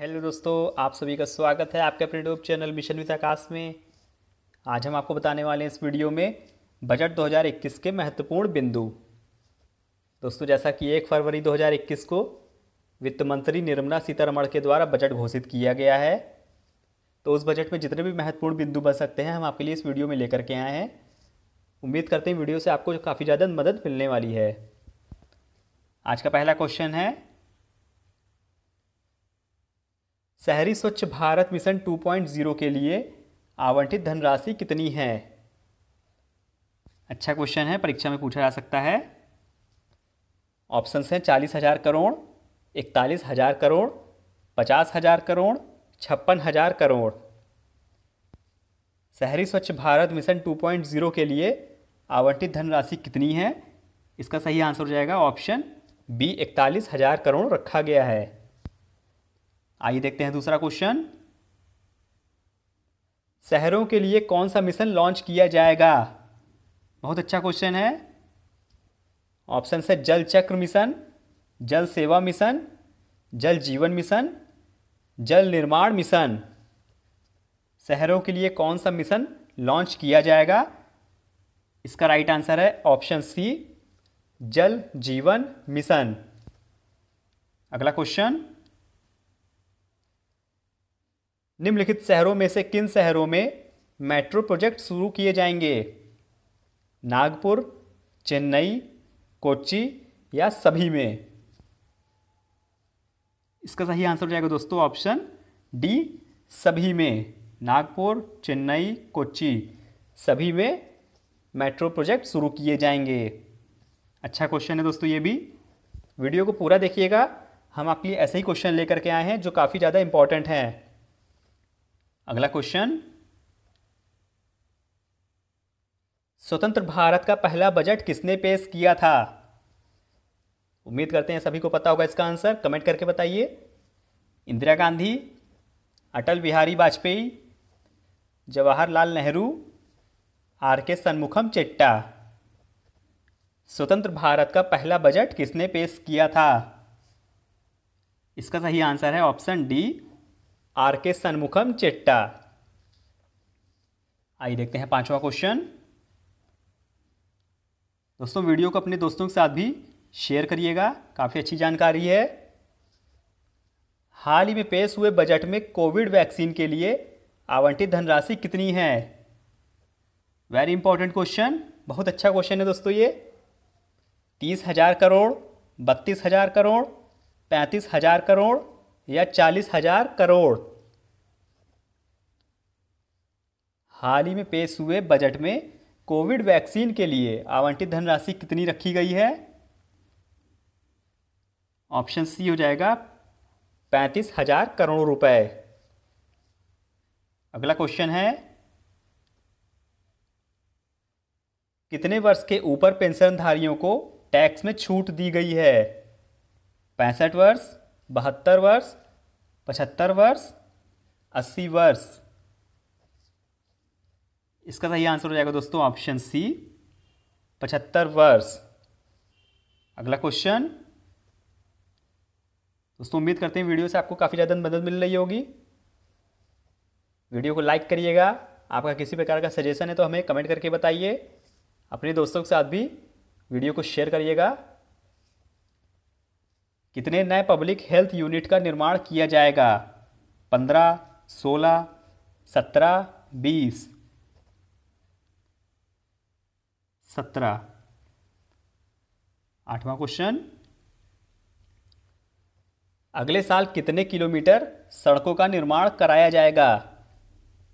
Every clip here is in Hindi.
हेलो दोस्तों आप सभी का स्वागत है आपके अपने YouTube channel mission with Aakash में आज हम आपको बताने वाले हैं इस वीडियो में बजट 2021 के महत्वपूर्ण बिंदु दोस्तों जैसा कि एक फरवरी 2021 को वित्त मंत्री निर्मला सीतारमण के द्वारा बजट घोषित किया गया है तो उस बजट में जितने भी महत्वपूर्ण बिंदु बन सकते हैं हम आपके लिए इस वीडियो में लेकर के आए हैं उम्मीद करते हैं वीडियो से आपको काफ़ी ज़्यादा मदद मिलने वाली है आज का पहला क्वेश्चन है शहरी स्वच्छ भारत मिशन 2.0 के लिए आवंटित धनराशि कितनी है अच्छा क्वेश्चन है परीक्षा में पूछा जा सकता है ऑप्शंस हैं चालीस हज़ार करोड़ इकतालीस हज़ार करोड़ पचास हज़ार करोड़ छप्पन हज़ार करोड़ शहरी स्वच्छ भारत मिशन 2.0 के लिए आवंटित धनराशि कितनी है इसका सही आंसर हो जाएगा ऑप्शन बी इकतालीस हज़ार करोड़ रखा गया है आइए देखते हैं दूसरा क्वेश्चन शहरों के लिए कौन सा मिशन लॉन्च किया जाएगा बहुत अच्छा क्वेश्चन है ऑप्शन है जल चक्र मिशन जल सेवा मिशन जल जीवन मिशन जल निर्माण मिशन शहरों के लिए कौन सा मिशन लॉन्च किया जाएगा इसका राइट आंसर है option C Jal Jeevan mission अगला क्वेश्चन निम्नलिखित शहरों में से किन शहरों में मेट्रो प्रोजेक्ट शुरू किए जाएंगे नागपुर चेन्नई कोच्चि या सभी में इसका सही आंसर हो जाएगा दोस्तों ऑप्शन डी सभी में नागपुर चेन्नई कोच्चि सभी में मेट्रो प्रोजेक्ट शुरू किए जाएंगे अच्छा क्वेश्चन है दोस्तों ये भी वीडियो को पूरा देखिएगा हम आपके लिए ऐसे ही क्वेश्चन लेकर के आए हैं जो काफ़ी ज़्यादा इंपॉर्टेंट हैं अगला क्वेश्चन स्वतंत्र भारत का पहला बजट किसने पेश किया था उम्मीद करते हैं सभी को पता होगा इसका आंसर कमेंट करके बताइए इंदिरा गांधी अटल बिहारी वाजपेयी जवाहरलाल नेहरू आर के सन्मुखम चेट्टा स्वतंत्र भारत का पहला बजट किसने पेश किया था इसका सही आंसर है option D R K Shanmukham चेट्टा आइए देखते हैं पांचवा क्वेश्चन दोस्तों वीडियो को अपने दोस्तों के साथ भी शेयर करिएगा काफ़ी अच्छी जानकारी है हाल ही में पेश हुए बजट में कोविड वैक्सीन के लिए आवंटित धनराशि कितनी है वेरी इंपॉर्टेंट क्वेश्चन बहुत अच्छा क्वेश्चन है दोस्तों ये तीस हजार करोड़ बत्तीस हजार करोड़ पैंतीस हजार करोड़ या चालीस हजार करोड़ हाल ही में पेश हुए बजट में कोविड वैक्सीन के लिए आवंटित धनराशि कितनी रखी गई है ऑप्शन सी हो जाएगा पैंतीस हजार करोड़ रुपए अगला क्वेश्चन है कितने वर्ष के ऊपर पेंशनधारियों को टैक्स में छूट दी गई है पैंसठ वर्ष बहत्तर वर्ष पचहत्तर वर्ष अस्सी वर्ष इसका सही आंसर हो जाएगा दोस्तों ऑप्शन सी पचहत्तर वर्ष अगला क्वेश्चन दोस्तों उम्मीद करते हैं वीडियो से आपको काफ़ी ज़्यादा मदद मिल रही होगी वीडियो को लाइक करिएगा आपका किसी प्रकार का सजेशन है तो हमें कमेंट करके बताइए अपने दोस्तों के साथ भी वीडियो को शेयर करिएगा कितने नए पब्लिक हेल्थ यूनिट का निर्माण किया जाएगा पंद्रह सोलह सत्रह बीस सत्रह आठवां क्वेश्चन अगले साल कितने किलोमीटर सड़कों का निर्माण कराया जाएगा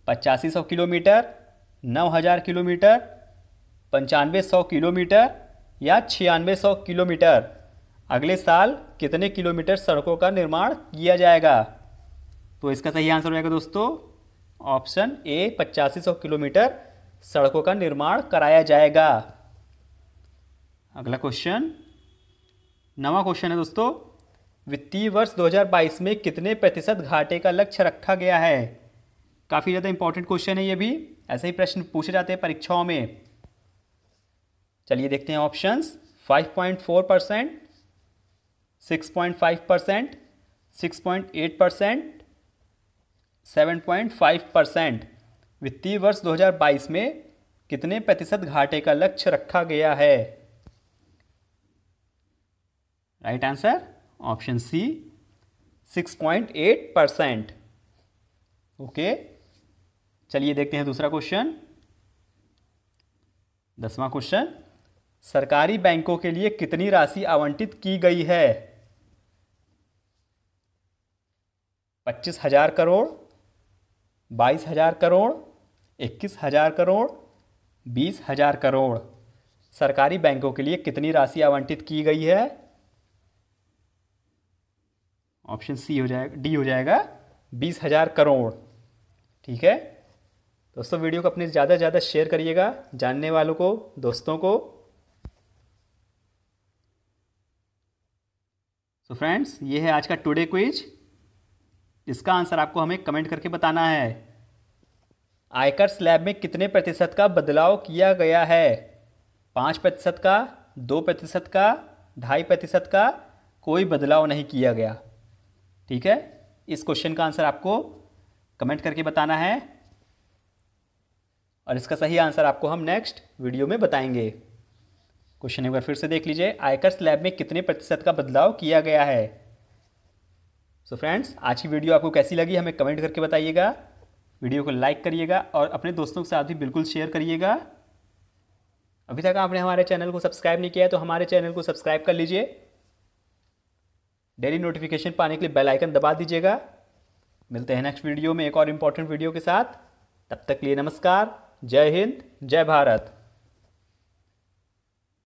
पचासी सौ किलोमीटर नौ हज़ार किलोमीटर पंचानवे सौ किलोमीटर या छियानवे सौ किलोमीटर अगले साल कितने किलोमीटर सड़कों का निर्माण किया जाएगा तो इसका सही आंसर हो जाएगा दोस्तों ऑप्शन ए पचासी सौ किलोमीटर सड़कों का निर्माण कराया जाएगा अगला क्वेश्चन नवा क्वेश्चन है दोस्तों वित्तीय वर्ष 2022 में कितने प्रतिशत घाटे का लक्ष्य रखा गया है काफ़ी ज़्यादा इंपॉर्टेंट क्वेश्चन है ये भी ऐसे ही प्रश्न पूछे जाते हैं परीक्षाओं में चलिए देखते हैं options 5.4 percent 6.5 percent 6.8 percent 7.5 percent वित्तीय वर्ष 2022 में कितने प्रतिशत घाटे का लक्ष्य रखा गया है right answer option C 6.8 percent okay चलिए देखते हैं दूसरा क्वेश्चन दसवां क्वेश्चन सरकारी बैंकों के लिए कितनी राशि आवंटित की गई है पच्चीस हजार करोड़ बाईस हजार करोड़ इक्कीस हजार करोड़ बीस हजार करोड़ सरकारी बैंकों के लिए कितनी राशि आवंटित की गई है ऑप्शन सी हो जाएगा डी हो जाएगा बीस हजार करोड़ ठीक है दोस्तों वीडियो को अपने ज़्यादा से ज़्यादा शेयर करिएगा जानने वालों को दोस्तों को सो so फ्रेंड्स ये है आज का टुडे क्विज़ इसका आंसर आपको हमें कमेंट करके बताना है आयकर स्लैब में कितने प्रतिशत का बदलाव किया गया है पाँच प्रतिशत का दो प्रतिशत का ढाई प्रतिशत का कोई बदलाव नहीं किया गया ठीक है इस क्वेश्चन का आंसर आपको कमेंट करके बताना है और इसका सही आंसर आपको हम नेक्स्ट वीडियो में बताएंगे क्वेश्चन एक बार फिर से देख लीजिए आयकर स्लैब में कितने प्रतिशत का बदलाव किया गया है सो फ्रेंड्स आज की वीडियो आपको कैसी लगी हमें कमेंट करके बताइएगा वीडियो को लाइक करिएगा और अपने दोस्तों के साथ भी बिल्कुल शेयर करिएगा अभी तक आपने हमारे चैनल को सब्सक्राइब नहीं किया है तो हमारे चैनल को सब्सक्राइब कर लीजिए डेली नोटिफिकेशन पाने के लिए बेल आइकन दबा दीजिएगा मिलते हैं नेक्स्ट वीडियो में एक और इम्पॉर्टेंट वीडियो के साथ तब तक लिए नमस्कार जय हिंद जय भारत